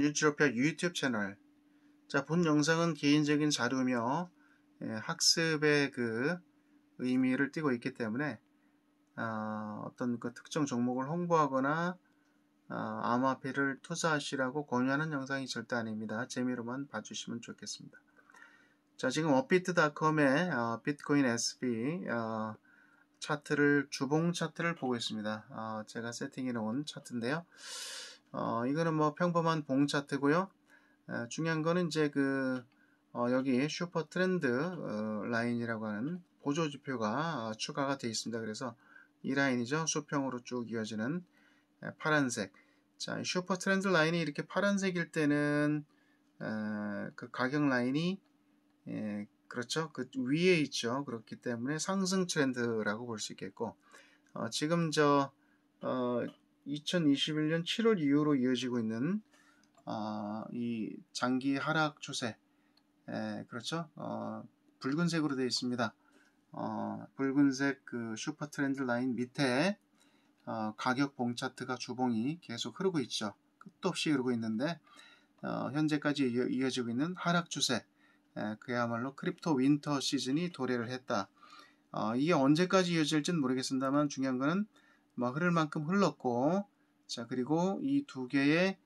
유지오피아 유튜브 채널 자, 본 영상은 개인적인 자료며 예, 학습의 그 의미를 띠고 있기 때문에 아, 어, 떤그 특정 종목을 홍보하거나 어, 암호화폐를 투자하시라고 권유하는 영상이 절대 아닙니다. 재미로만 봐주시면 좋겠습니다. 자, 지금 업비트닷컴의 어, 비트코인 SB 어, 차트를 주봉 차트를 보고 있습니다. 제가 세팅해 놓은 차트인데요. 어, 이거는 뭐 평범한 봉 차트고요. 어, 중요한 거는 이제 그 어, 여기 슈퍼 트렌드 어, 라인이라고 하는 보조 지표가 어, 추가가 되어 있습니다. 그래서 이 라인이죠. 수평으로 쭉 이어지는 파란색. 자, 슈퍼 트렌드 라인이 이렇게 파란색일 때는 그 가격 라인이 예, 그렇죠. 그 위에 있죠. 그렇기 때문에 상승 트렌드라고 볼 수 있겠고 어, 지금 저 어, 2021년 7월 이후로 이어지고 있는 어, 이 장기 하락 추세, 에, 그렇죠? 어, 붉은색으로 되어 있습니다. 어, 붉은색 그 슈퍼 트렌드 라인 밑에 어, 가격 봉 차트가 주봉이 계속 흐르고 있죠. 끝도 없이 흐르고 있는데 어, 현재까지 이어, 지고 있는 하락 추세, 에, 그야말로 크립토 윈터 시즌이 도래를 했다. 어, 이게 언제까지 이어질지는 모르겠습니다만 중요한 것은 막 흐를 만큼 흘렀고 자 그리고 이 두 개의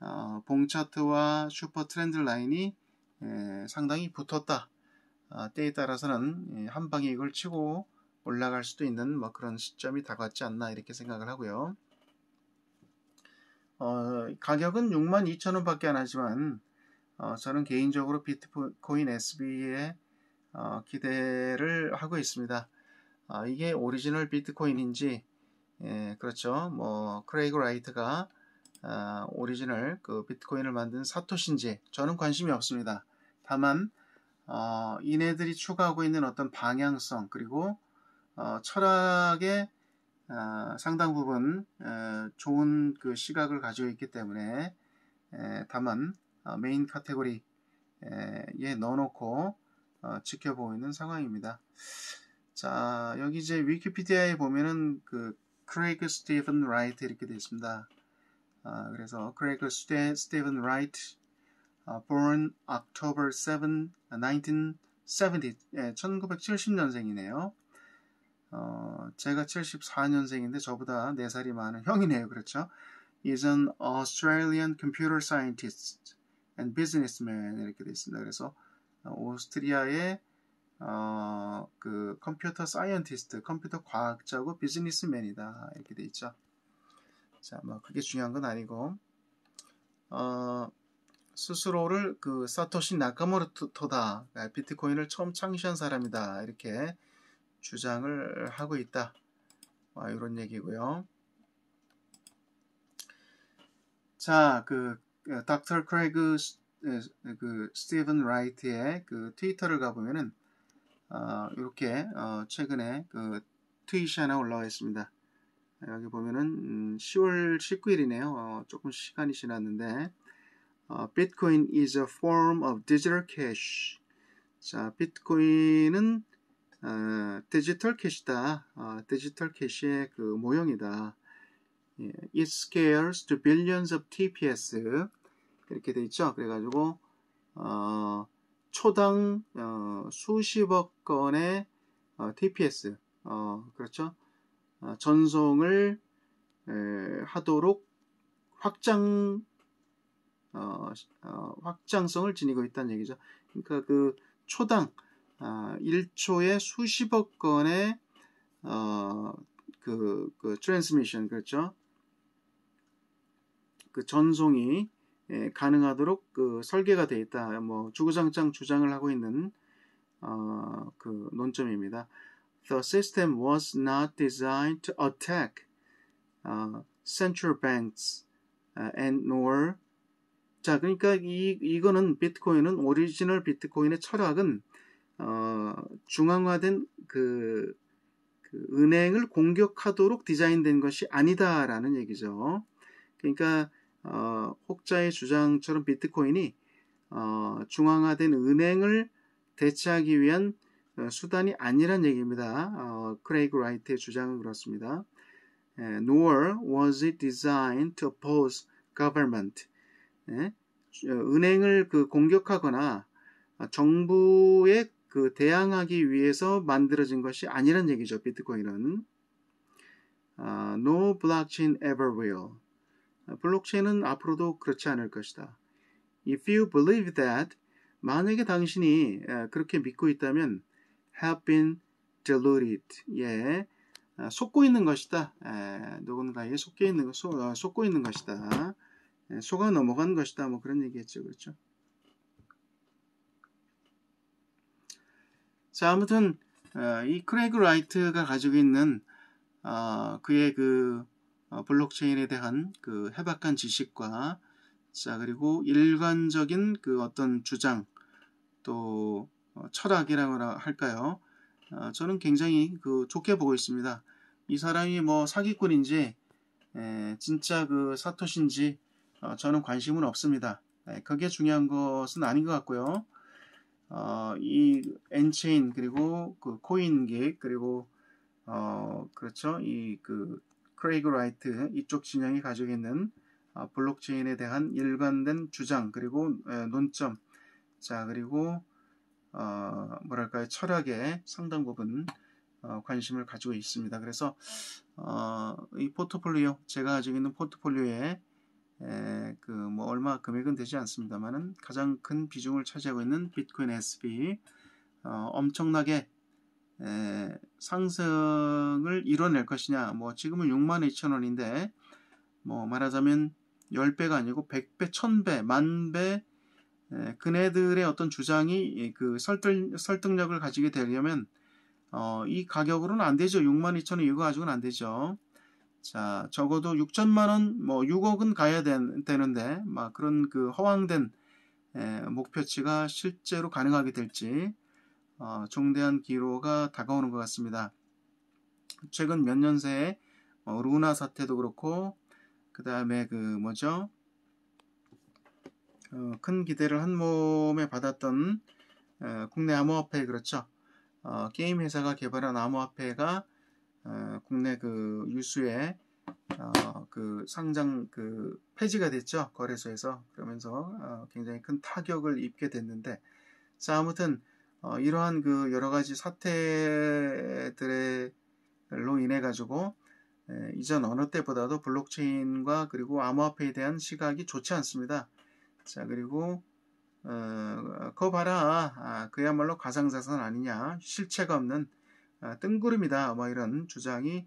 어, 봉 차트와 슈퍼 트렌드 라인이 에, 예, 상당히 붙었다. 아, 때에 따라서는 에, 예, 한 방에 이걸 치고 올라갈 수도 있는 뭐 그런 시점이 다가왔지 않나 이렇게 생각을 하고요. 어, 가격은 62,000원 밖에 안 하지만 어, 저는 개인적으로 비트코인 SB에 어, 기대를 하고 있습니다. 아, 이게 오리지널 비트코인인지 예, 그렇죠. 뭐 크레이그 라이트가 아, 어, 오리지널그 비트코인을 만든 사토신지 저는 관심이 없습니다. 다만 어, 이네들이 추구하고 있는 어떤 방향성 그리고 어, 철학의 어, 상당 부분 좋은 그 시각을 가지고 있기 때문에 에, 다만 어, 메인 카테고리에 넣어놓고 어, 지켜보고 있는 상황입니다. 자 여기 이제 위키피디아에 보면은 그 크레이그 스티븐 라이트 이렇게 되어 있습니다. 아, 그래서 크레이그 스티븐 라이트 born October 7, 1970, 아, 예, 1970년생이네요. 어, 제가 74년생인데 저보다 4살이 많은 형이네요. 그렇죠? is an Australian computer scientist and businessman 이렇게 되어 있습니다. 그래서 아, 오스트리아의 어, 그 컴퓨터 사이언티스트, 컴퓨터 과학자고 비즈니스맨이다. 이렇게 돼 있죠. 자, 뭐 그게 중요한 건 아니고 어, 스스로를 그 사토시 나카모토다. 비트코인을 처음 창시한 사람이다. 이렇게 주장을 하고 있다. 와, 어, 이런 얘기고요. 자, 그 어, 닥터 크레그 그 스티븐 라이트의 그 트위터를 가보면은 어, 이렇게 어, 최근에 그 트윗이 하나 올라와 있습니다. 여기 보면은 10월 음, 19일이네요. 어, 조금 시간이 지났는데 어, Bitcoin is a form of digital cash. 자, 비트코인은 어, 디지털 캐시다. 어, 디지털 캐시의 그 모형이다. 예, it scales to billions of TPS 이렇게 돼 있죠. 그래가지고 어, 초당 어, 수십억 건의 어, TPS, 어, 그렇죠? 어, 전송을 에, 하도록 확장 어, 어, 확장성을 지니고 있다는 얘기죠. 그러니까 그 초당 아, 1초에 수십억 건의 그, 그 트랜스미션 그렇죠? 그 전송이 예, 가능하도록 그 설계가 되어 있다. 뭐 주구장창 주장을 하고 있는 어, 그 논점입니다. The system was not designed to attack uh, central banks 어, and nor 자 그러니까 이 이거는 비트코인은 오리지널 비트코인의 철학은 어, 중앙화된 그, 그 은행을 공격하도록 디자인된 것이 아니다라는 얘기죠. 그러니까 어, 혹자의 주장처럼 비트코인이 어, 중앙화된 은행을 대체하기 위한 어, 수단이 아니란 얘기입니다. 어, 크레이그 라이트의 주장은 그렇습니다. 예, nor was it designed to oppose government. 에, 예, 은행을 그 공격하거나 어, 정부에 그 대항하기 위해서 만들어진 것이 아니란 얘기죠. 비트코인은 아, no blockchain ever will. 블록체인은 앞으로도 그렇지 않을 것이다. If you believe that, 만약에 당신이 그렇게 믿고 있다면 have been deluded. 예. 아, 속고 있는 것이다. 에, 누군가에 속여 있는 것, 속, 어, 속고 있는 것이다. 에, 속아 넘어간 것이다. 뭐 그런 얘기했죠. 그렇죠? 자, 아무튼 어, 이 크레이그 라이트가 가지고 있는 어, 그의 그 어, 블록체인에 대한 그 해박한 지식과 자 그리고 일관적인 그 어떤 주장 또 어, 철학이라고 할까요? 어, 저는 굉장히 그 좋게 보고 있습니다. 이 사람이 뭐 사기꾼인지 진짜 그 사토신지 저는 관심은 없습니다. 그게 중요한 것은 아닌 것 같고요. 어, 이 엔체인 그리고 그 코인계 그리고 어, 그렇죠 이그 크레이그 라이트 이쪽 진영이 가지고 있는 어, 블록체인에 대한 일관된 주장 그리고 논점 자 그리고 어, 뭐랄까요 철학의 상당 부분 어, 관심을 가지고 있습니다. 그래서 어, 이 포트폴리오 제가 가지고 있는 포트폴리오에 그뭐 얼마 금액은 되지 않습니다만은 가장 큰 비중을 차지하고 있는 비트코인 SB 어, 엄청나게 에, 상승을 이뤄낼 것이냐 뭐 지금은 6만 2천 원인데 뭐 말하자면 10배가 아니고 100배, 1000배, 1 만배 그네들의 어떤 주장이 그 설득, 설득력을 가지게 되려면 어, 이 가격으로는 안 되죠. 6만 2천 원 이거 가지고는 안 되죠. 자, 적어도 6천만 원, 뭐 6억은 가야 된, 되는데, 막 그런 그 허황된 에, 목표치가 실제로 가능하게 될지 어, 중대한 기로가 다가오는 것 같습니다. 최근 몇 년 새에 어, 루나 사태도 그렇고 그 다음에 그 뭐죠 어, 큰 기대를 한 몸에 받았던 어, 국내 암호화폐 그렇죠 어, 게임 회사가 개발한 암호화폐가 어, 국내 그 유수의 어, 그 상장 그 폐지가 됐죠 거래소에서 그러면서 굉장히 큰 타격을 입게 됐는데 자 아무튼 어, 이러한 그 여러 가지 사태들로 인해 가지고 에, 이전 어느 때보다도 블록체인과 그리고 암호화폐에 대한 시각이 좋지 않습니다. 자 그리고 어, 그거 봐라 아, 그야말로 가상자산 아니냐 실체가 없는 아, 뜬구름이다 뭐 이런 주장이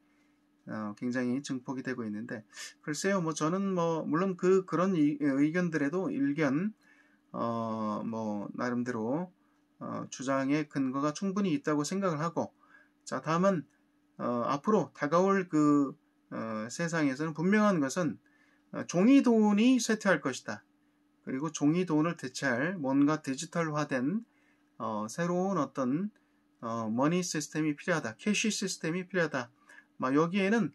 어, 굉장히 증폭이 되고 있는데 글쎄요 뭐 저는 뭐 물론 그 그런 이, 의견들에도 일견 어, 뭐 나름대로 어, 주장의 근거가 충분히 있다고 생각을 하고 자 다만 어, 앞으로 다가올 그 어, 세상에서는 분명한 것은 어, 종이 돈이 쇠퇴할 것이다. 그리고 종이 돈을 대체할 뭔가 디지털화된 어, 새로운 어떤 어, 머니 시스템이 필요하다. 캐시 시스템이 필요하다. 막 여기에는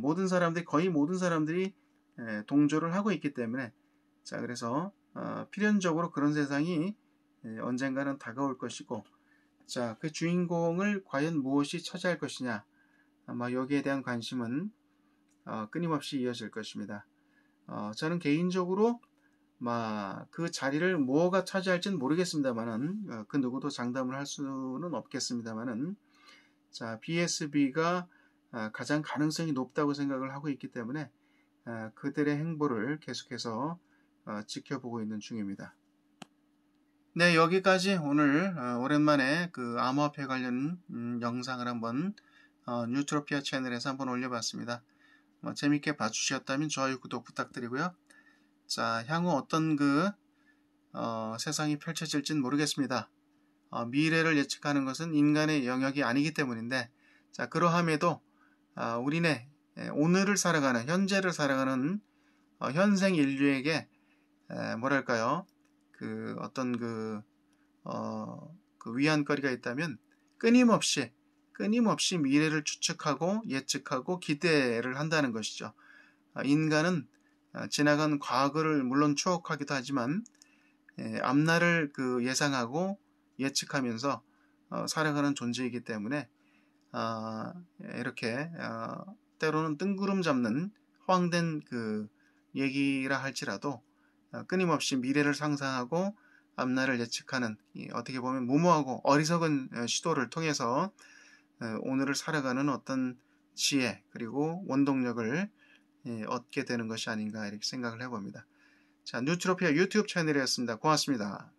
모든 사람들이 거의 모든 사람들이 에, 동조를 하고 있기 때문에 자 그래서 필연적으로 그런 세상이 예, 언젠가는 다가올 것이고 자, 그 주인공을 과연 무엇이 차지할 것이냐 아마 여기에 대한 관심은 어, 끊임없이 이어질 것입니다. 어, 저는 개인적으로 막 그 자리를 뭐가 차지할지는 모르겠습니다만은 어, 그 누구도 장담을 할 수는 없겠습니다만은 자 BSB가 아, 가장 가능성이 높다고 생각을 하고 있기 때문에 아, 그들의 행보를 계속해서 어, 지켜보고 있는 중입니다. 네, 여기까지 오늘 어, 오랜만에 그 암호화폐 관련 음, 영상을 한번 어, 뉴트로피아 채널에서 한번 올려봤습니다. 뭐 재밌게 봐주셨다면 좋아요, 구독 부탁드리고요. 자, 향후 어떤 그 어, 세상이 펼쳐질진 모르겠습니다. 어, 미래를 예측하는 것은 인간의 영역이 아니기 때문인데, 자, 그러함에도 어, 우리네 예, 오늘을 살아가는 현재를 살아가는 어, 현생 인류에게 에, 뭐랄까요? 그 어떤 그, 어, 그 위안거리가 있다면 끊임없이 끊임없이 미래를 추측하고 예측하고 기대를 한다는 것이죠. 아, 인간은 아, 지나간 과거를 물론 추억하기도 하지만 예, 앞날을 그 예상하고 예측하면서 어, 살아가는 존재이기 때문에 아, 이렇게 때로는 뜬구름 잡는 허황된 그 얘기라 할지라도 어, 끊임없이 미래를 상상하고 앞날을 예측하는 어떻게 보면 무모하고 어리석은 어, 시도를 통해서 어, 오늘을 살아가는 어떤 지혜 그리고 원동력을 예, 얻게 되는 것이 아닌가 이렇게 생각을 해봅니다. 자, 뉴트로피아 유튜브 채널이었습니다. 고맙습니다.